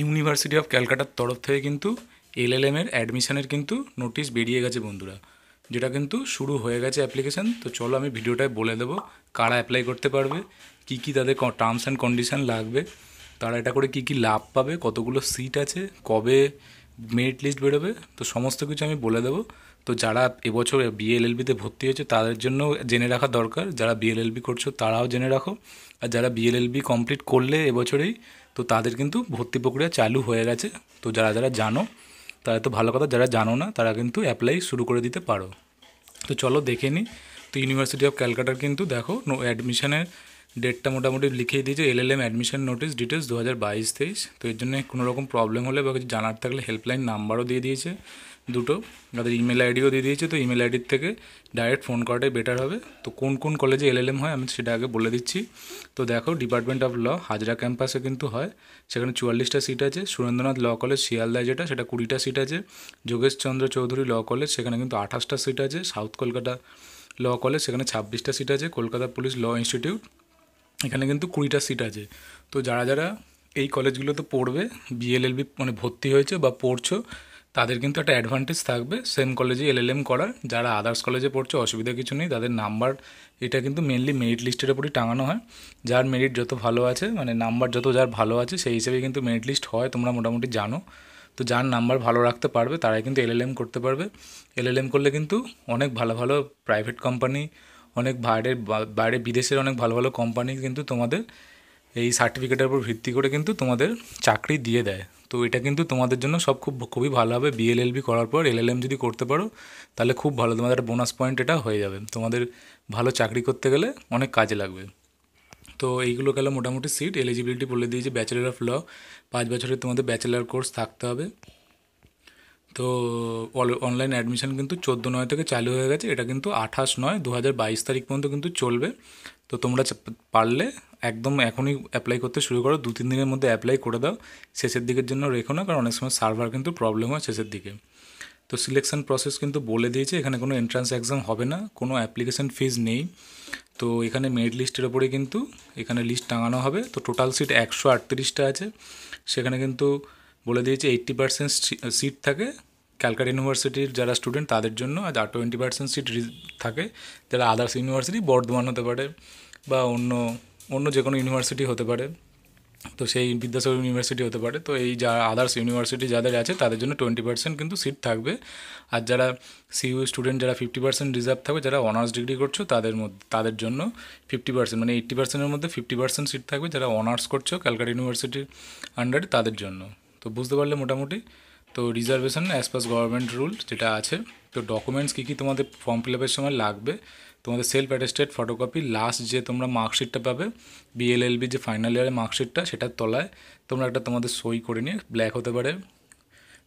university of ক্যালকাটার তরফ থেকে কিন্তু এলএলএমের অ্যাডমিশনের কিন্তু নোটিশ বেরিয়ে গেছে বন্ধুরা যেটা কিন্তু শুরু হয়ে গেছে অ্যাপ্লিকেশান তো চলো আমি ভিডিওটায় বলে দেবো কারা অ্যাপ্লাই করতে পারবে কি কি তাদের টার্মস অ্যান্ড কন্ডিশান লাগবে তারা এটা করে কি কি লাভ পাবে কতগুলো সিট আছে কবে মেরিট লিস্ট বেরোবে তো সমস্ত কিছু আমি বলে দেবো তো যারা এবছর বিএলএলবিতে ভর্তি হয়েছে তাদের জন্য জেনে রাখা দরকার যারা বিএলএলবি করছো তারাও জেনে রাখো আর যারা বিএলএলবি কমপ্লিট করলে এবছরেই তো তাদের কিন্তু ভর্তি প্রক্রিয়া চালু হয়ে গেছে তো যারা যারা জানো তারা তো ভালো কথা যারা জানো না তারা কিন্তু অ্যাপ্লাই শুরু করে দিতে পারো তো চলো দেখে নিই তো ইউনিভার্সিটি অফ ক্যালকাটার কিন্তু দেখো নো অ্যাডমিশনের ডেটটা মোটামুটি লিখিয়ে দিয়েছে L L M admission notice details দু হাজার বাইশ তেইশ তো এর জন্য কোনো রকম প্রবলেম হলে বা কিছু জানার থাকলে হেল্পলাইন নাম্বারও দিয়ে দিয়েছে দুটো তাদের ইমেল আইডিও দিয়ে দিয়েছে তো ইমেল আইডির থেকে ডাইরেক্ট ফোন করাটাই বেটার হবে তো কোন কোন কলেজে এলএলএম হয় আমি সেটা আগে বলে দিচ্ছি তো দেখো ডিপার্টমেন্ট অফ ল হাজরা ক্যাম্পাসে কিন্তু হয় সেখানে চুয়াল্লিশটা সিট আছে সুরেন্দ্রনাথ ল কলেজ শিয়ালদায় যেটা সেটা কুড়িটা সিট আছে যোগেশচন্দ্র চৌধুরী ল কলেজ সেখানে কিন্তু আঠাশটা সিট আছে সাউথ কলকাতা ল কলেজ সেখানে ছাব্বিশটা সিট আছে কলকাতা পুলিশ ল ইনস্টিটিউট এখানে কিন্তু কুড়িটা সিট আছে তো যারা যারা এই কলেজগুলোতে পড়বে বিএলএলবি মানে ভর্তি হয়েছে বা পড়ছো তাদের কিন্তু একটা অ্যাডভান্টেজ থাকবে সেম কলেজে এম করার যারা আদার্স কলেজে পড়ছে অসুবিধা কিছু নেই তাদের নাম্বার এটা কিন্তু মেনলি মেরিট লিস্টের ওপরই টাঙানো হয় যার মেরিট যত ভালো আছে মানে নাম্বার যত যার ভালো আছে সেই হিসেবে কিন্তু মেরিট লিস্ট হয় তোমরা মোটামুটি জানো তো যার নাম্বার ভালো রাখতে পারবে তারাই কিন্তু এল করতে পারবে এলএলএম করলে কিন্তু অনেক ভালো ভালো প্রাইভেট কোম্পানি অনেক বাইরের বাইরে বিদেশের অনেক ভালো ভালো কোম্পানি কিন্তু তোমাদের এই সার্টিফিকেটের উপর ভিত্তি করে কিন্তু তোমাদের চাকরি দিয়ে দেয় তো এটা কিন্তু তোমাদের জন্য সব খুব খুবই ভালো হবে বিএলএলবি করার পর এলএলএম যদি করতে পারো তাহলে খুব ভালো তোমাদের একটা বোনাস পয়েন্ট এটা হয়ে যাবে তোমাদের ভালো চাকরি করতে গেলে অনেক কাজে লাগবে তো এইগুলো গেলে মোটামুটি সিট এলিজিবিলিটি বলে দিয়েছে ব্যাচেলার অফ ল পাঁচ বছরের তোমাদের ব্যাচেলার কোর্স থাকতে হবে তো অনলাইন অ্যাডমিশন কিন্তু চোদ্দো নয় থেকে চালু হয়ে গেছে এটা কিন্তু আঠাশ নয় দু হাজার বাইশ তারিখ পর্যন্ত কিন্তু চলবে তো তোমরা পারলে একদম এখনই অ্যাপ্লাই করতে শুরু করো দু তিন দিনের মধ্যে অ্যাপ্লাই করে দাও শেষের দিকের জন্য রেখো না কারণ অনেক সময় সার্ভার কিন্তু প্রবলেম হয় শেষের দিকে তো সিলেকশন প্রসেস কিন্তু বলে দিয়েছে এখানে কোনো এন্ট্রান্স এক্সাম হবে না কোনো অ্যাপ্লিকেশন ফিজ নেই তো এখানে মেরিট লিস্টের ওপরে কিন্তু এখানে লিস্ট টাঙানো হবে তো টোটাল সিট একশো আটত্রিশটা আছে সেখানে কিন্তু বলে দিয়েছে এইট্টি পার্সেন্ট সিট থাকে ক্যালকাটা ইউনিভার্সিটির যারা স্টুডেন্ট তাদের জন্য আর টোয়েন্টি পার্সেন্ট সিট থাকে যারা আদার্স ইউনিভার্সিটি বর্ধমান হতে পারে বা অন্য অন্য যে কোনো ইউনিভার্সিটি হতে পারে তো সেই বিদ্যাসাগর ইউনিভার্সিটি হতে পারে তো এই যা আদার্স ইউনিভার্সিটি যাদের আছে তাদের জন্য টোয়েন্টি পার্সেন্ট কিন্তু সিট থাকবে আর যারা সিইউ স্টুডেন্ট যারা ফিফটি পার্সেন্ট রিজার্ভ থাকবে যারা অনার্স ডিগ্রি করছো তাদের মধ্যে তাদের জন্য ফিফটি পার্সেন্ট মানে এইট্টি পার্সেন্টের মধ্যে ফিফটি পার্সেন্ট সিট থাকবে যারা অনার্স করছো ক্যালকাটা ইউনিভার্সিটির আন্ডারে তাদের জন্য তো বুঝতে পারলে মোটামুটি তো reservation as per government rule যেটা আছে তো ডকুমেন্টস কী কী তোমাদের ফর্ম ফিল আপের সময় লাগবে তোমাদের সেলফ অ্যাটেস্টেড ফটোকপি লাস্ট যে তোমরা মার্কশিটটা পাবে বিএলএলবি যে ফাইনাল ইয়ারের মার্কশিটটা সেটার তলায় তোমরা একটা তোমাদের সই করে নিয়ে ব্ল্যাক হতে পারে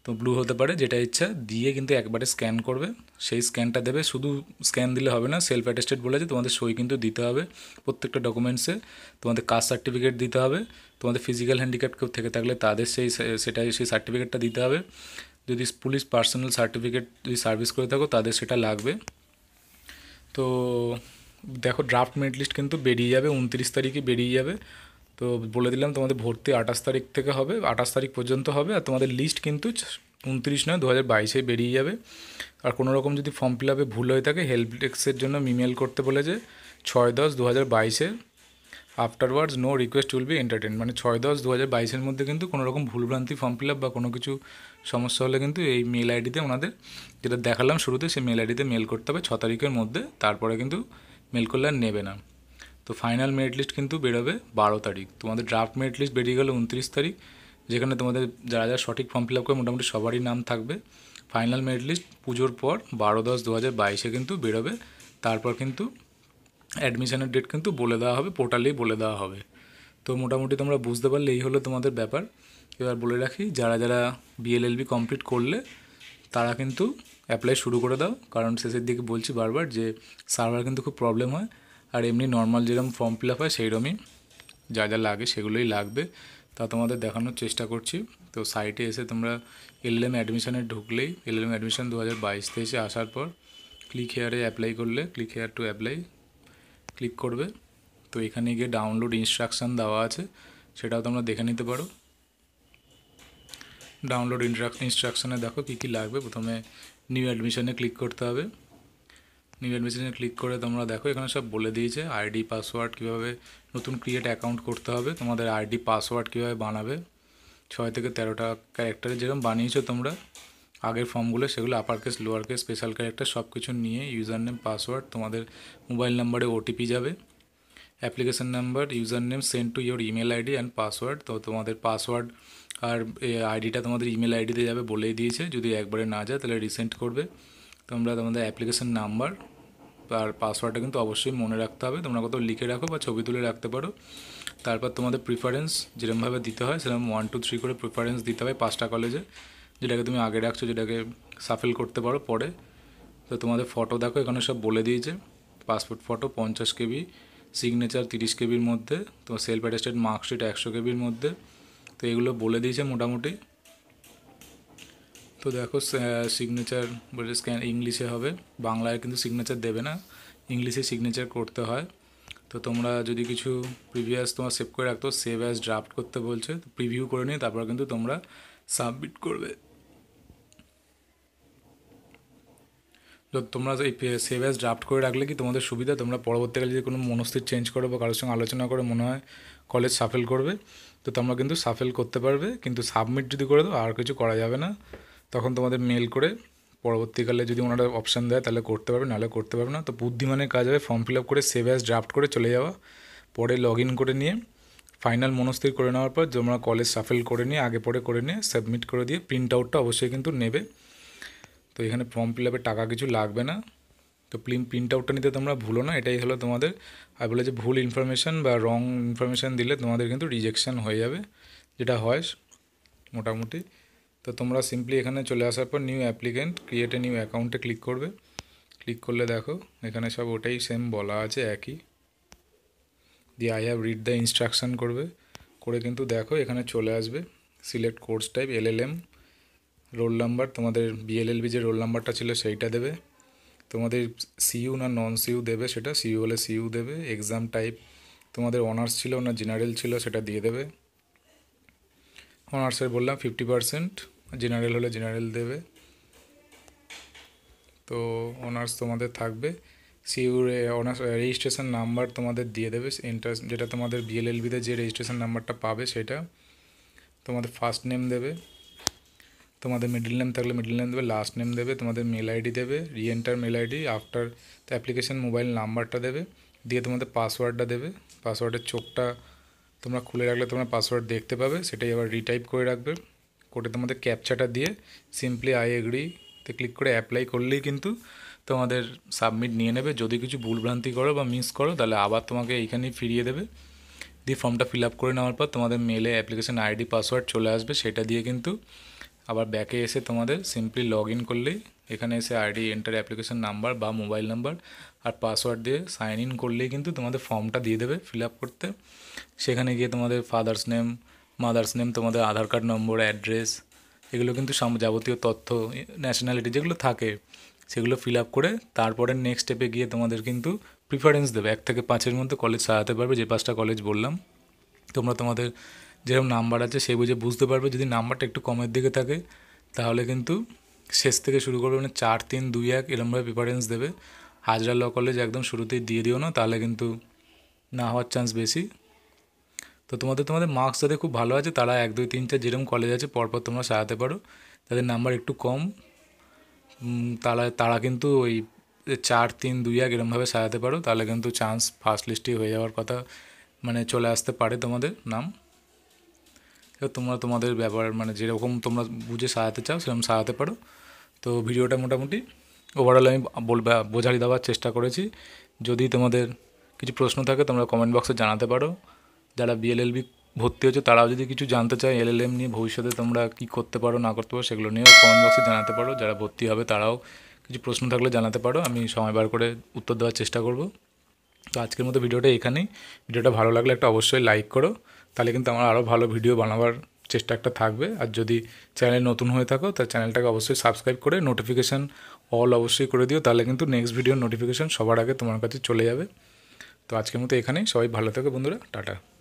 তো ব্লু হতে পারে যেটা ইচ্ছা দিয়ে কিন্তু একবারে স্ক্যান করবে সেই স্ক্যানটা দেবে শুধু স্ক্যান দিলে হবে না সেলফ অ্যাটেস্টেড বলে যে তোমাদের সই কিন্তু দিতে হবে প্রত্যেকটা ডকুমেন্টসে তোমাদের কাস্ট সার্টিফিকেট দিতে হবে তোমাদের ফিজিক্যাল হ্যান্ডিক্যাপ কেউ থেকে থাকলে তাদের সেই সেটাই সেই সার্টিফিকেটটা দিতে হবে যদি পুলিশ পার্সোনাল সার্টিফিকেট যদি সার্ভিস করে থাকো তাদের সেটা লাগবে তো দেখো ড্রাফট মেট লিস্ট কিন্তু বেরিয়ে যাবে উনত্রিশ তারিখে বেরিয়ে যাবে তো বলে দিলাম তোমাদের ভর্তি আঠাশ তারিখ থেকে হবে আঠাশ তারিখ পর্যন্ত হবে আর তোমাদের লিস্ট কিন্তু উনত্রিশ নয় দু হাজার বাইশে বেরিয়ে যাবে আর কোনো রকম যদি ফর্ম ফিল আপে ভুল হয়ে থাকে হেল্প ডেস্কের জন্য ইমেল করতে বলেছে ছয় দশ দু হাজার বাইশে afterwards no request will be entertain মানে ছয় দশ দু হাজার বাইশের মধ্যে কিন্তু কোনো রকম ভুলভ্রান্তি ফর্ম ফিল আপ বা কোনো কিছু সমস্যা হলে কিন্তু এই মেল আইডিতে ওনাদের যেটা দেখালাম শুরুতে সেই মেল আইডিতে মেল করতে হবে ছ তারিখের মধ্যে তারপরে কিন্তু মেল করলে আর নেবে না তো ফাইনাল মেরিট লিস্ট কিন্তু বেরোবে বারো তারিখ তোমাদের ড্রাফট মেরিট লিস্ট বেরিয়ে গেলো উনত্রিশ তারিখ যেখানে তোমাদের যারা যারা সঠিক ফর্ম ফিল আপ করে মোটামুটি সবারই নাম থাকবে ফাইনাল মেরিট লিস্ট পুজোর পর বারো দশ দু হাজার বাইশে কিন্তু বেরোবে তারপর কিন্তু অ্যাডমিশনের ডেট কিন্তু বলে দেওয়া হবে পোর্টালেই বলে দেওয়া হবে তো মোটামুটি তোমরা বুঝতে পারলে এই হলো তোমাদের ব্যাপার এবার বলে রাখি যারা যারা বিএলএলবি কমপ্লিট করলে তারা কিন্তু অ্যাপ্লাই শুরু করে দাও কারণ শেষের দিকে বলছি বারবার যে সার্ভার কিন্তু খুব প্রবলেম হয় আর এমনি নর্মাল যেরকম ফর্ম ফিল আপ হয় সেইরকমই যা যা লাগে সেগুলোই লাগবে তা তোমাদের দেখানোর চেষ্টা করছি তো সাইটে এসে তোমরা এলএম অ্যাডমিশানে ঢুকলেই এলএম অ্যাডমিশান দু হাজার বাইশ তেইশে আসার পর ক্লিক হেয়ারে অ্যাপ্লাই করলে click here to apply click করবে তো এখানে গিয়ে ডাউনলোড ইনস্ট্রাকশান দেওয়া আছে সেটাও তোমরা দেখে নিতে পারো ডাউনলোড ইনস্ট্রাকশানে দেখো কী কী লাগবে প্রথমে নিউ অ্যাডমিশানে ক্লিক করতে হবে নিউ মেসেজে ক্লিক করে তোমরা দেখো এখানে সব বলে দিয়েছে আইডি পাসওয়ার্ড কীভাবে নতুন ক্রিয়েট অ্যাকাউন্ট করতে হবে তোমাদের আইডি পাসওয়ার্ড কীভাবে বানাবে ছয় থেকে তেরোটা ক্যারেক্টারে যেরকম বানিয়েছো তোমরা আগের ফর্মগুলো সেগুলো upper case lower case special character সব কিছু নিয়ে ইউজার নেম পাসওয়ার্ড তোমাদের মোবাইল নাম্বারে ওটিপি যাবে application number user name send to your email ID and password তো তোমাদের পাসওয়ার্ড আর আইডিটা তোমাদের ইমেল আইডিতে যাবে বলেই দিয়েছে যদি একবারে না যায় তাহলে রিসেন্ট করবে তোমরা তোমাদের অ্যাপ্লিকেশন নাম্বার আর পাসওয়ার্ডটা কিন্তু অবশ্যই মনে রাখতে হবে তোমরা কোথাও লিখে রাখো বা ছবি তুলে রাখতে পারো তারপর তোমাদের প্রিফারেন্স যেরকমভাবে দিতে হয় সেরকম ওয়ান টু থ্রি করে প্রিফারেন্স দিতে হবে পাঁচটা কলেজে যেটাকে তুমি আগে রাখছো যেটাকে সাফেল করতে পারো পরে তো তোমাদের ফটো দেখো এখানে সব বলে দিয়েছে পাসপোর্ট ফটো পঞ্চাশ কেবি সিগনেচার তিরিশ কেবির মধ্যে তো সেলফ অ্যাটেস্টেড মার্কশিট একশো কেবির মধ্যে তো এগুলো বলে দিয়েছে মোটামুটি তো দেখো সিগনেচার বলে স্ক্যান ইংলিশে হবে বাংলায় কিন্তু সিগনেচার দেবে না ইংলিশে সিগনেচার করতে হয় তো তোমরা যদি কিছু প্রিভিয়াস তোমার সেভ করে রাখতো সেভ অ্যাজ ড্রাফট করতে বলছে তো প্রিভিউ করে নিয়ে তারপর কিন্তু তোমরা সাবমিট করবে তো তোমরা এই সেভ অ্যাজ ড্রাফট করে রাখলে কি তোমাদের সুবিধা তোমরা পরবর্তীকালে যদি কোনো মনস্থির চেঞ্জ করো বা কারোর সঙ্গে আলোচনা করে মনে হয় কলেজ সাফেল করবে তো তোমরা কিন্তু সাফেল করতে পারবে কিন্তু সাবমিট যদি করে দাও আর কিছু করা যাবে না তখন তোমাদের মেল করে পরবর্তীকালে যদি ওনারা অপশান দেয় তাহলে করতে পারবে নাহলে করতে পারবে না তো বুদ্ধিমানের কাজ হবে ফর্ম ফিল আপ করে সেভ অ্যাজ ড্রাফট করে চলে যাওয়া পরে লগ ইন করে নিয়ে ফাইনাল মনস্থির করে নেওয়ার পর তোমরা কলেজ সাফেল করে নিয়ে আগে পরে করে নিয়ে সাবমিট করে দিয়ে প্রিন্ট আউটটা অবশ্যই কিন্তু নেবে তো এখানে ফর্ম ফিল আপে টাকা কিছু লাগবে না তো প্লিম প্রিন্ট আউটটা নিতে তোমরা ভুলো না এটাই হলো তোমাদের আর বলে যে ভুল ইনফরমেশান বা রং ইনফরমেশান দিলে তোমাদের কিন্তু রিজেকশান হয়ে যাবে যেটা হয় মোটামুটি তো তোমরা সিম্পলি এখানে চলে আসার পর new applicant create a new অ্যাকাউন্টে ক্লিক করবে ক্লিক করলে দেখো এখানে সব ওটাই সেম বলা আছে একই দিয়ে I have read the instruction করবে করে কিন্তু দেখো এখানে চলে আসবে select course type L L M roll number তোমাদের বিএলএলবি যে রোল নাম্বারটা ছিল সেইটা দেবে তোমাদের সিইউ না নন সিইউ দেবে সেটা সিইউ হলে সিইউ দেবে এক্সাম টাইপ তোমাদের অনার্স ছিল না জেনারেল ছিল সেটা দিয়ে দেবে অনার্সের বললাম ফিফটি পারসেন্ট জেনারেল হলে জেনারেল দেবে তো অনার্স তোমাদের থাকবে সিউর অনার্স রেজিস্ট্রেশন নাম্বার তোমাদের দিয়ে দেবে এন্ট্রান্স যেটা তোমাদের বিএলএলবিতে যে রেজিস্ট্রেশন নাম্বারটা পাবে সেটা তোমাদের ফার্স্ট নেম দেবে তোমাদের মিডল নেম থাকলে মিডল নেম দেবে লাস্ট নেম দেবে তোমাদের মেল আইডি দেবে reenter mail ID after application mobile নাম্বারটা দেবে দিয়ে তোমাদের পাসওয়ার্ডটা দেবে পাসওয়ার্ডের চোখটা তোমরা খুলে রাখলে তোমরা পাসওয়ার্ড দেখতে পাবে সেটাই আবার রিটাইপ করে রাখবে কোডের মধ্যে ক্যাপচাটা দিয়ে সিম্পলি আই এগ্রিতে ক্লিক করে অ্যাপ্লাই করলেই কিন্তু তোমাদের সাবমিট নিয়ে নেবে যদি কিছু ভুলভ্রান্তি করো বা মিস করো তাহলে আবার তোমাকে এইখানেই ফিরিয়ে দেবে দিয়ে ফর্মটা ফিল আপ করে নেওয়ার পর তোমাদের মেলে অ্যাপ্লিকেশান আইডি পাসওয়ার্ড চলে আসবে সেটা দিয়ে কিন্তু আবার ব্যাকে এসে তোমাদের সিম্পলি লগ ইন করলেই এখানে এসে আইডি এন্টার অ্যাপ্লিকেশান নাম্বার বা মোবাইল নাম্বার আর পাসওয়ার্ড দিয়ে সাইন ইন করলেই কিন্তু তোমাদের ফর্মটা দিয়ে দেবে ফিল আপ করতে সেখানে গিয়ে তোমাদের ফাদার্স নেম মাদার্স নেম তোমাদের আধার কার্ড নম্বর অ্যাড্রেস এগুলো কিন্তু যাবতীয় তথ্য ন্যাশনালিটি যেগুলো থাকে সেগুলো ফিল আপ করে তারপরে নেক্সট স্টেপে গিয়ে তোমাদের কিন্তু প্রিফারেন্স দেবে এক থেকে পাঁচের মধ্যে কলেজ সাজাতে পারবে যে পাঁচটা কলেজ বললাম তোমরা তোমাদের যেরকম নাম্বার আছে সেই বুঝে বুঝতে পারবে যদি নাম্বারটা একটু কমের দিকে থাকে তাহলে কিন্তু শেষ থেকে শুরু করবে মানে চার তিন দুই এক এরমভাবে প্রিফারেন্স দেবে হাজরা ল কলেজ একদম শুরুতেই দিয়ে দিও না তাহলে কিন্তু না হওয়ার চান্স বেশি তো তোমাদের তোমাদের মার্কস যাদের খুব ভালো আছে তারা এক দুই তিন চার যেরকম কলেজ আছে পরপর তোমরা সাজাতে পারো তাদের নাম্বার একটু কম তারা তারা কিন্তু ওই চার তিন দুই এক এরমভাবে সাজাতে পারো তাহলে কিন্তু চান্স ফার্স্ট লিস্টে হয়ে যাওয়ার কথা মানে চলে আসতে পারে তোমাদের নাম এবার তোমরা তোমাদের ব্যাপার মানে যেরকম তোমরা বুঝে সাজাতে চাও সেরকম সাজাতে পারো তো ভিডিওটা মোটামুটি ওভারঅল আমি বলবে বোঝারি দেওয়ার চেষ্টা করেছি যদি তোমাদের কিছু প্রশ্ন থাকে তোমরা কমেন্ট বক্সে জানাতে পারো যারা বিএলএলবি ভর্তি হচ্ছে তারাও যদি কিছু জানতে চায় এলএলএম নিয়ে ভবিষ্যতে তোমরা কি করতে পারো না করতে পারো সেগুলো নিয়েও কমেন্ট বক্সে জানাতে পারো যারা ভর্তি হবে তারাও কিছু প্রশ্ন থাকলে জানাতে পারো আমি সময় বার করে উত্তর দেওয়ার চেষ্টা করব তো আজকের মতো ভিডিওটা এখানেই ভিডিওটা ভালো লাগলে একটা অবশ্যই লাইক করো তাহলে কিন্তু আমার আরও ভালো ভিডিও বানাবার চেষ্টা একটা থাকবে আর যদি চ্যানেল নতুন হয়ে থাকো তাহলে চ্যানেলটাকে অবশ্যই সাবস্ক্রাইব করে নোটিফিকেশান অল অবশ্যই করে দিও তাহলে কিন্তু নেক্সট ভিডিওর নোটিফিকেশান সবার আগে তোমার কাছে চলে যাবে তো আজকের মতো এখানেই সবাই ভালো থাকে বন্ধুরা টাটা